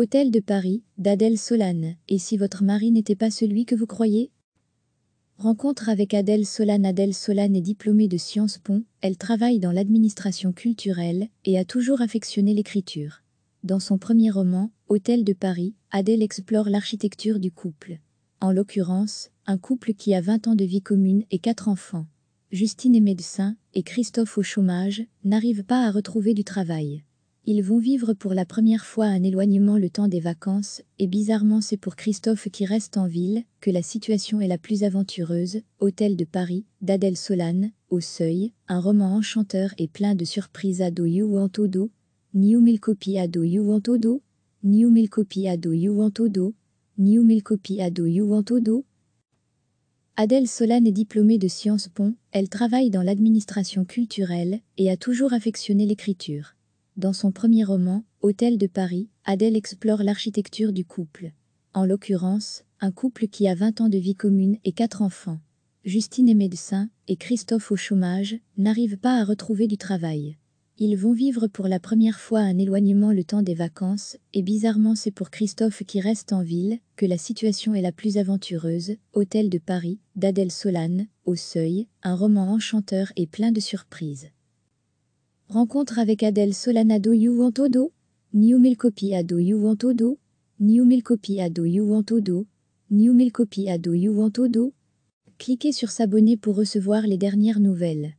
Hôtel de Paris, d'Adèle Solane. Et si votre mari n'était pas celui que vous croyez Rencontre avec Adèle Solane. Adèle Solane est diplômée de Sciences Po, elle travaille dans l'administration culturelle et a toujours affectionné l'écriture. Dans son premier roman, Hôtel de Paris, Adèle explore l'architecture du couple. En l'occurrence, un couple qui a 20 ans de vie commune et 4 enfants. Justine est médecin et Christophe au chômage n'arrive pas à retrouver du travail. Ils vont vivre pour la première fois un éloignement le temps des vacances, et bizarrement c'est pour Christophe qui reste en ville que la situation est la plus aventureuse, Hôtel de Paris, d'Adèle Solane, Au Seuil, un roman enchanteur et plein de surprises à do you want you you Adèle Solane est diplômée de Sciences Po, elle travaille dans l'administration culturelle et a toujours affectionné l'écriture. Dans son premier roman, Hôtel de Paris, Adèle explore l'architecture du couple. En l'occurrence, un couple qui a 20 ans de vie commune et 4 enfants. Justine est médecin et Christophe au chômage n'arrive pas à retrouver du travail. Ils vont vivre pour la première fois un éloignement le temps des vacances, et bizarrement c'est pour Christophe qui reste en ville que la situation est la plus aventureuse, Hôtel de Paris, d'Adèle Solane, Au Seuil, un roman enchanteur et plein de surprises. Rencontre avec Adèle Solana do you want odo? New milcopia do you want odo? New milcopia do you want New do Cliquez sur s'abonner pour recevoir les dernières nouvelles.